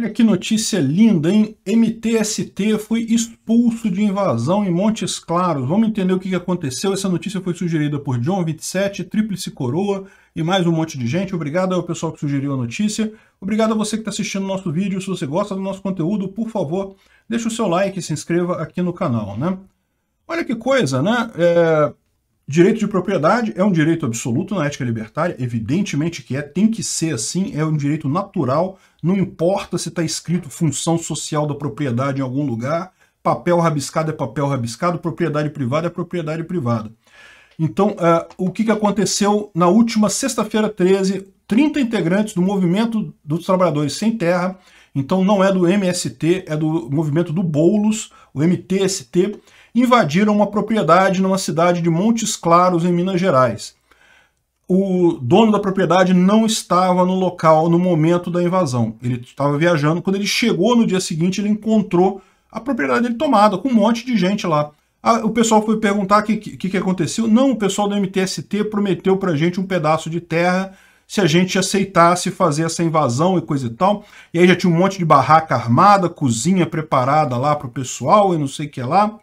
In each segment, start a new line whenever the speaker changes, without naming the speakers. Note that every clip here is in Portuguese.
Olha que notícia linda, hein? MTST foi expulso de invasão em Montes Claros. Vamos entender o que aconteceu. Essa notícia foi sugerida por John 27, Tríplice Coroa e mais um monte de gente. Obrigado ao pessoal que sugeriu a notícia. Obrigado a você que está assistindo o nosso vídeo. Se você gosta do nosso conteúdo, por favor, deixe o seu like e se inscreva aqui no canal, né? Olha que coisa, né? É... Direito de propriedade é um direito absoluto na ética libertária, evidentemente que é, tem que ser assim, é um direito natural, não importa se está escrito função social da propriedade em algum lugar, papel rabiscado é papel rabiscado, propriedade privada é propriedade privada. Então, uh, o que, que aconteceu na última sexta-feira 13? 30 integrantes do Movimento dos Trabalhadores Sem Terra, então não é do MST, é do movimento do Boulos, o MTST, invadiram uma propriedade numa cidade de Montes Claros, em Minas Gerais. O dono da propriedade não estava no local no momento da invasão. Ele estava viajando. Quando ele chegou no dia seguinte, ele encontrou a propriedade dele tomada, com um monte de gente lá. Ah, o pessoal foi perguntar o que, que, que, aconteceu. Não, o pessoal do MTST prometeu para a gente um pedaço de terra se a gente aceitasse fazer essa invasão e coisa e tal. E aí já tinha um monte de barraca armada, cozinha preparada lá para o pessoal e não sei o que lá.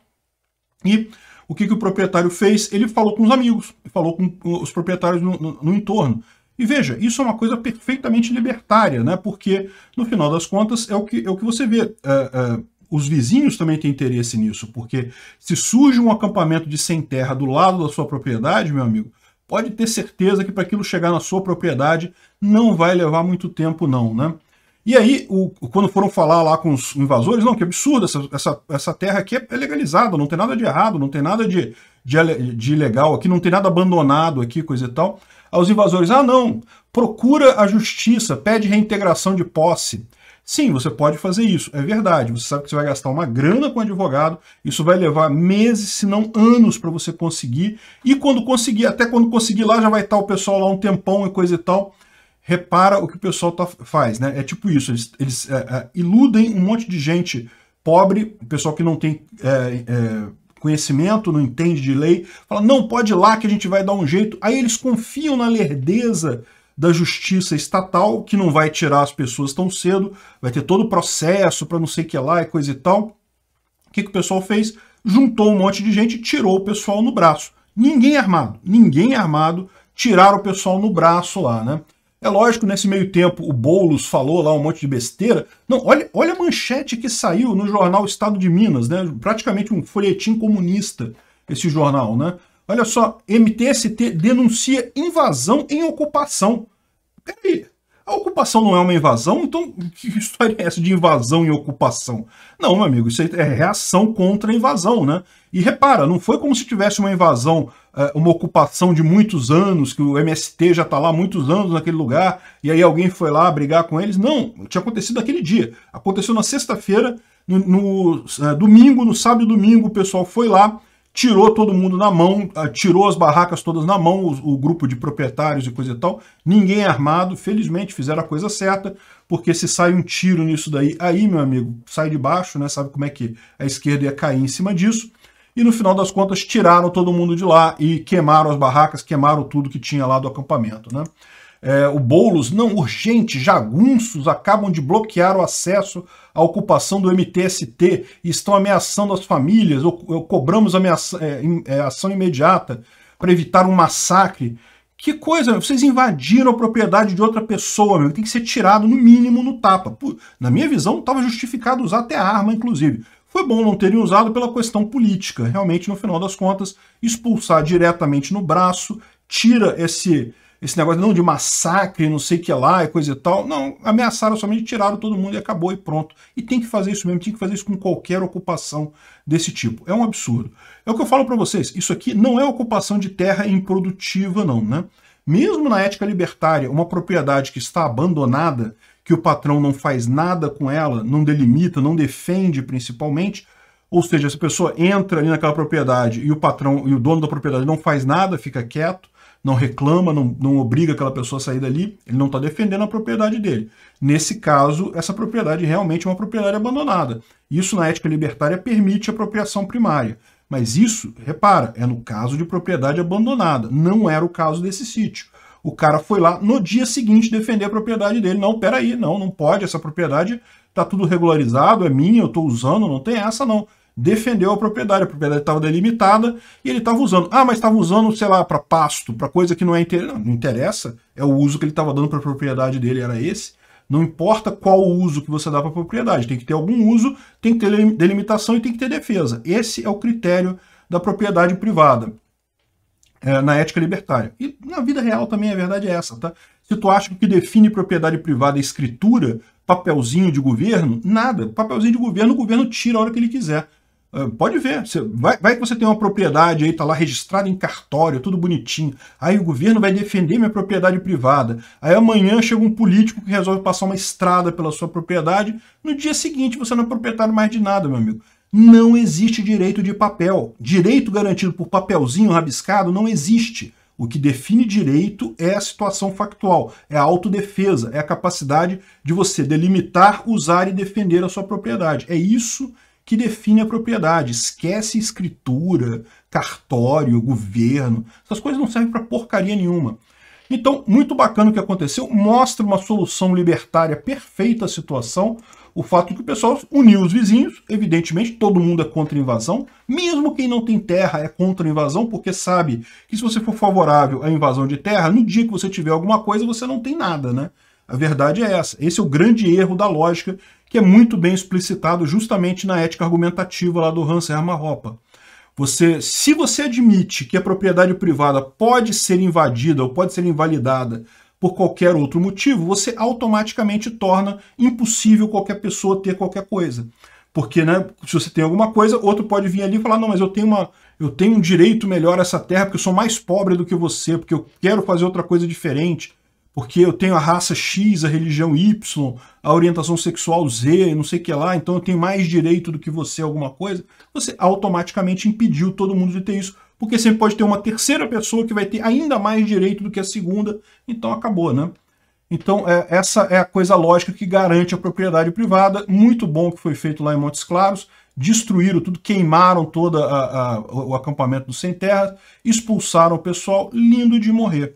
E o que, que o proprietário fez? Ele falou com os amigos, falou com os proprietários no, no, no entorno. E veja, isso é uma coisa perfeitamente libertária, né? porque, no final das contas, é o que, é o que você vê. Uh, uh, os vizinhos também têm interesse nisso, porque se surge um acampamento de sem terra do lado da sua propriedade, meu amigo, pode ter certeza que para aquilo chegar na sua propriedade não vai levar muito tempo não, né? E aí, o, quando foram falar lá com os invasores, não, que absurdo, essa, essa, essa terra aqui é legalizada, não tem nada de errado, não tem nada de, de, de ilegal aqui, não tem nada abandonado aqui, coisa e tal. Aos invasores, ah, não, procura a justiça, pede reintegração de posse. Sim, você pode fazer isso, é verdade. Você sabe que você vai gastar uma grana com advogado, isso vai levar meses, se não anos, para você conseguir. E quando conseguir, até quando conseguir lá, já vai estar o pessoal lá um tempão e coisa e tal repara o que o pessoal tá, faz, né? É tipo isso, eles, eles é, é, iludem um monte de gente pobre, pessoal que não tem é, é, conhecimento, não entende de lei, fala, não, pode ir lá que a gente vai dar um jeito. Aí eles confiam na lerdeza da justiça estatal, que não vai tirar as pessoas tão cedo, vai ter todo o processo para não sei o que lá e coisa e tal. O que, que o pessoal fez? Juntou um monte de gente e tirou o pessoal no braço. Ninguém armado, ninguém armado, tiraram o pessoal no braço lá, né? É lógico, nesse meio tempo o Boulos falou lá um monte de besteira. Não, olha, olha a manchete que saiu no jornal Estado de Minas, né? Praticamente um folhetim comunista, esse jornal, né? Olha só, MTST denuncia invasão em ocupação. Peraí, a ocupação não é uma invasão? Então, que história é essa de invasão e ocupação? Não, meu amigo, isso é reação contra a invasão, né? E repara, não foi como se tivesse uma invasão, é, uma ocupação de muitos anos, que o MST já está lá muitos anos naquele lugar, e aí alguém foi lá brigar com eles. Não, tinha acontecido naquele dia. Aconteceu na sexta-feira, no, no é, domingo, no sábado e domingo, o pessoal foi lá, tirou todo mundo na mão, ah, tirou as barracas todas na mão, o, o, grupo de proprietários e coisa e tal, ninguém é armado, felizmente fizeram a coisa certa, porque se sai um tiro nisso daí, aí, meu amigo, sai de baixo, né, sabe como é que a esquerda ia cair em cima disso, e no final das contas tiraram todo mundo de lá e queimaram as barracas, queimaram tudo que tinha lá do acampamento. Né? É, o Boulos, não, urgente, jagunços acabam de bloquear o acesso à ocupação do MTST e estão ameaçando as famílias, ou, ou cobramos ameaça, é, é, ação imediata para evitar um massacre. Que coisa, vocês invadiram a propriedade de outra pessoa, meu, tem que ser tirado no mínimo no tapa. na minha visão, estava justificado usar até arma, inclusive. Foi bom não terem usado pela questão política. Realmente, no final das contas, expulsar diretamente no braço, tira esse, esse negócio não de massacre, não sei o que lá, e coisa e tal. Não, ameaçaram somente, tiraram todo mundo e acabou e pronto. E tem que fazer isso mesmo, tem que fazer isso com qualquer ocupação desse tipo. É um absurdo. É o que eu falo para vocês, isso aqui não é ocupação de terra improdutiva não, né? Mesmo na ética libertária, uma propriedade que está abandonada que o patrão não faz nada com ela, não delimita, não defende principalmente. Ou seja, essa pessoa entra ali naquela propriedade e o patrão e o dono da propriedade não faz nada, fica quieto, não reclama, não, não obriga aquela pessoa a sair dali, ele não está defendendo a propriedade dele. Nesse caso, essa propriedade realmente é uma propriedade abandonada. Isso na ética libertária permite a apropriação primária. Mas isso, repara, é no caso de propriedade abandonada, não era o caso desse sítio. O cara foi lá no dia seguinte defender a propriedade dele. Não, peraí, não, não pode, essa propriedade tá tudo regularizado, é minha, eu tô usando, não tem essa não. Defendeu a propriedade, a propriedade estava delimitada e ele estava usando. Ah, mas estava usando, sei lá, para pasto, para coisa que não é inter... não, não interessa, é o uso que ele estava dando para a propriedade dele, era esse. Não importa qual o uso que você dá para a propriedade, tem que ter algum uso, tem que ter delimitação e tem que ter defesa. Esse é o critério da propriedade privada é, na ética libertária. E na vida real também a verdade é essa, tá? Se tu acha que o que define propriedade privada é escritura, papelzinho de governo, nada. Papelzinho de governo, o governo tira a hora que ele quiser. Ah, pode ver, você, vai, vai, que você tem uma propriedade aí, tá lá registrada em cartório, tudo bonitinho. Aí o governo vai defender minha propriedade privada. Aí amanhã chega um político que resolve passar uma estrada pela sua propriedade. No dia seguinte você não é proprietário mais de nada, meu amigo. Não existe direito de papel. Direito garantido por papelzinho rabiscado não existe. O que define direito é a situação factual, é a autodefesa, é a capacidade de você delimitar, usar e defender a sua propriedade. É isso que define a propriedade. Esquece escritura, cartório, governo. Essas coisas não servem para porcaria nenhuma. Então, muito bacana o que aconteceu, mostra uma solução libertária perfeita à situação, o fato de que o pessoal uniu os vizinhos, evidentemente todo mundo é contra a invasão, mesmo quem não tem terra é contra a invasão, porque sabe que se você for favorável à invasão de terra, no dia que você tiver alguma coisa, você não tem nada, né? A verdade é essa. Esse é o grande erro da lógica, que é muito bem explicitado justamente na ética argumentativa lá do Hans Hermann Hoppe. Você, se você admite que a propriedade privada pode ser invadida ou pode ser invalidada por qualquer outro motivo, você automaticamente torna impossível qualquer pessoa ter qualquer coisa. Porque, né, se você tem alguma coisa, outro pode vir ali e falar: "Não, mas eu tenho uma eu tenho um direito melhor a essa terra porque eu sou mais pobre do que você, porque eu quero fazer outra coisa diferente" porque eu tenho a raça X, a religião Y, a orientação sexual Z, não sei o que lá, então eu tenho mais direito do que você, alguma coisa, você automaticamente impediu todo mundo de ter isso, porque sempre pode ter uma terceira pessoa que vai ter ainda mais direito do que a segunda, então acabou, né? Então, é, essa é a coisa lógica que garante a propriedade privada. Muito bom que foi feito lá em Montes Claros. Destruíram tudo, queimaram todo o acampamento do Sem Terra, expulsaram o pessoal. Lindo de morrer.